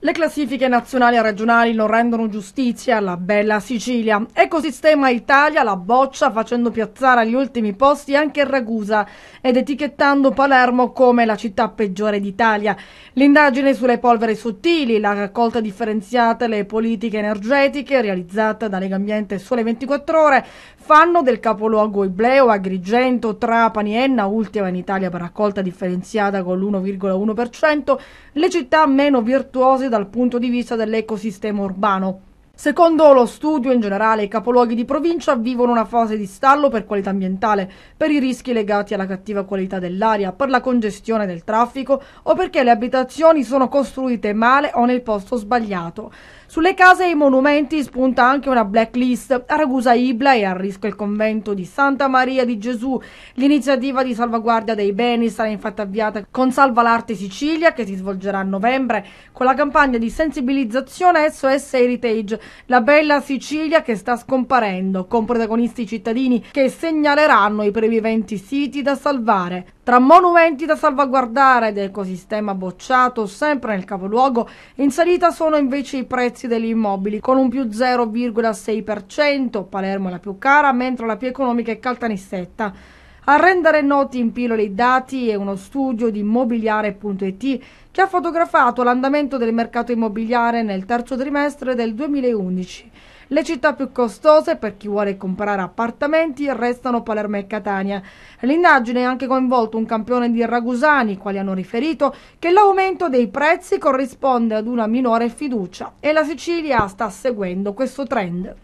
Le classifiche nazionali e regionali non rendono giustizia alla bella Sicilia. Ecosistema Italia la boccia facendo piazzare agli ultimi posti anche Ragusa ed etichettando Palermo come la città peggiore d'Italia. L'indagine sulle polveri sottili, la raccolta differenziata e le politiche energetiche realizzate da Lega Ambiente Sole 24 Ore fanno del capoluogo Ibleo, Agrigento, Trapani, Enna, ultima in Italia per raccolta differenziata con l'1,1%, le città meno virtuose dal punto di vista dell'ecosistema urbano. Secondo lo studio, in generale i capoluoghi di provincia vivono una fase di stallo per qualità ambientale, per i rischi legati alla cattiva qualità dell'aria, per la congestione del traffico o perché le abitazioni sono costruite male o nel posto sbagliato. Sulle case e i monumenti spunta anche una blacklist. A Ragusa Ibla è a rischio il convento di Santa Maria di Gesù. L'iniziativa di salvaguardia dei beni sarà infatti avviata con Salva l'Arte Sicilia, che si svolgerà a novembre, con la campagna di sensibilizzazione SOS Heritage la bella Sicilia che sta scomparendo, con protagonisti cittadini che segnaleranno i previventi siti da salvare. Tra monumenti da salvaguardare ed ecosistema bocciato, sempre nel capoluogo, in salita sono invece i prezzi degli immobili, con un più 0,6%, Palermo è la più cara, mentre la più economica è Caltanissetta. A rendere noti in pilole i dati è uno studio di immobiliare.it che ha fotografato l'andamento del mercato immobiliare nel terzo trimestre del 2011. Le città più costose per chi vuole comprare appartamenti restano Palermo e Catania. L'indagine ha anche coinvolto un campione di ragusani, i quali hanno riferito che l'aumento dei prezzi corrisponde ad una minore fiducia e la Sicilia sta seguendo questo trend.